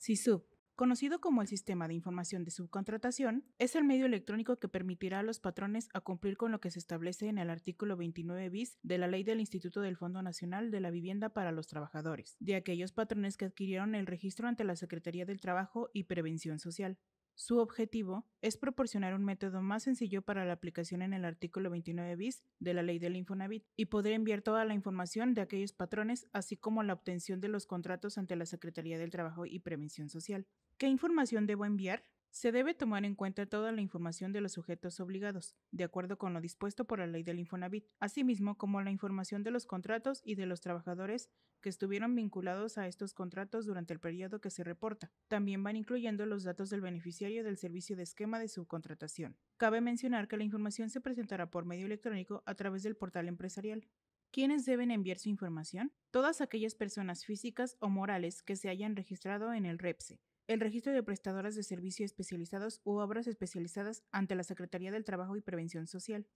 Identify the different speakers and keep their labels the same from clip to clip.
Speaker 1: CISUB, conocido como el Sistema de Información de Subcontratación, es el medio electrónico que permitirá a los patrones a cumplir con lo que se establece en el artículo 29 bis de la Ley del Instituto del Fondo Nacional de la Vivienda para los Trabajadores, de aquellos patrones que adquirieron el registro ante la Secretaría del Trabajo y Prevención Social. Su objetivo es proporcionar un método más sencillo para la aplicación en el artículo 29 bis de la ley del Infonavit y poder enviar toda la información de aquellos patrones, así como la obtención de los contratos ante la Secretaría del Trabajo y Prevención Social. ¿Qué información debo enviar? Se debe tomar en cuenta toda la información de los sujetos obligados, de acuerdo con lo dispuesto por la ley del Infonavit, asimismo como la información de los contratos y de los trabajadores que estuvieron vinculados a estos contratos durante el periodo que se reporta. También van incluyendo los datos del beneficiario del servicio de esquema de subcontratación. Cabe mencionar que la información se presentará por medio electrónico a través del portal empresarial. ¿Quiénes deben enviar su información? Todas aquellas personas físicas o morales que se hayan registrado en el REPSE el registro de prestadoras de servicios especializados u obras especializadas ante la Secretaría del Trabajo y Prevención Social.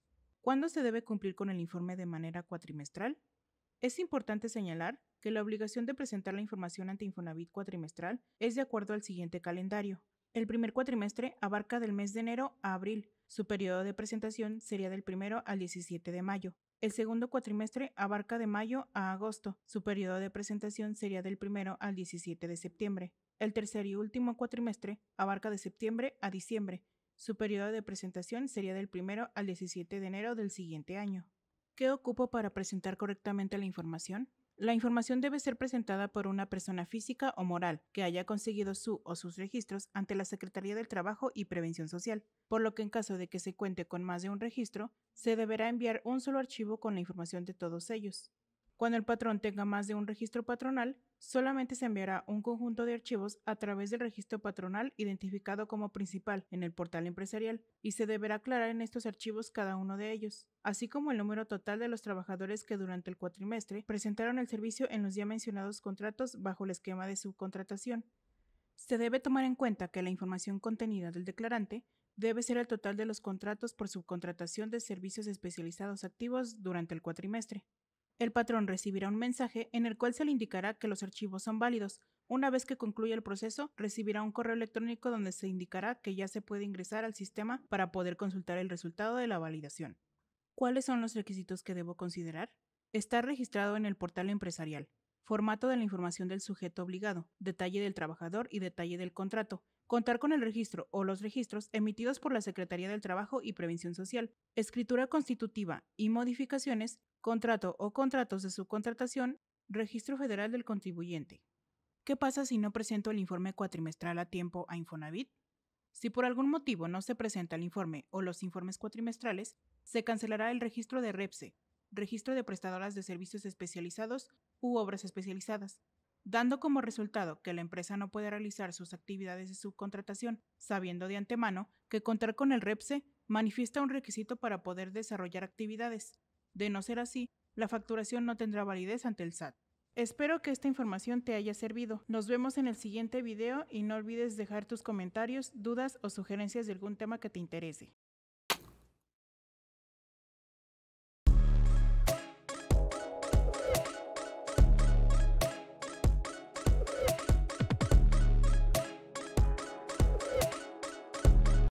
Speaker 1: ¿Cuándo se debe cumplir con el informe de manera cuatrimestral? Es importante señalar que la obligación de presentar la información ante Infonavit cuatrimestral es de acuerdo al siguiente calendario. El primer cuatrimestre abarca del mes de enero a abril, su periodo de presentación sería del primero al 17 de mayo. El segundo cuatrimestre abarca de mayo a agosto. Su periodo de presentación sería del primero al 17 de septiembre. El tercer y último cuatrimestre abarca de septiembre a diciembre. Su periodo de presentación sería del primero al 17 de enero del siguiente año. ¿Qué ocupo para presentar correctamente la información? La información debe ser presentada por una persona física o moral que haya conseguido su o sus registros ante la Secretaría del Trabajo y Prevención Social, por lo que en caso de que se cuente con más de un registro, se deberá enviar un solo archivo con la información de todos ellos. Cuando el patrón tenga más de un registro patronal, solamente se enviará un conjunto de archivos a través del registro patronal identificado como principal en el portal empresarial y se deberá aclarar en estos archivos cada uno de ellos, así como el número total de los trabajadores que durante el cuatrimestre presentaron el servicio en los ya mencionados contratos bajo el esquema de subcontratación. Se debe tomar en cuenta que la información contenida del declarante debe ser el total de los contratos por subcontratación de servicios especializados activos durante el cuatrimestre. El patrón recibirá un mensaje en el cual se le indicará que los archivos son válidos. Una vez que concluya el proceso, recibirá un correo electrónico donde se indicará que ya se puede ingresar al sistema para poder consultar el resultado de la validación. ¿Cuáles son los requisitos que debo considerar? Estar registrado en el portal empresarial. Formato de la información del sujeto obligado, detalle del trabajador y detalle del contrato, contar con el registro o los registros emitidos por la Secretaría del Trabajo y Prevención Social, escritura constitutiva y modificaciones, contrato o contratos de subcontratación, Registro Federal del Contribuyente. ¿Qué pasa si no presento el informe cuatrimestral a tiempo a Infonavit? Si por algún motivo no se presenta el informe o los informes cuatrimestrales, se cancelará el registro de REPSE, Registro de Prestadoras de Servicios Especializados u Obras Especializadas, dando como resultado que la empresa no puede realizar sus actividades de subcontratación, sabiendo de antemano que contar con el REPSE manifiesta un requisito para poder desarrollar actividades, de no ser así, la facturación no tendrá validez ante el SAT. Espero que esta información te haya servido. Nos vemos en el siguiente video y no olvides dejar tus comentarios, dudas o sugerencias de algún tema que te interese.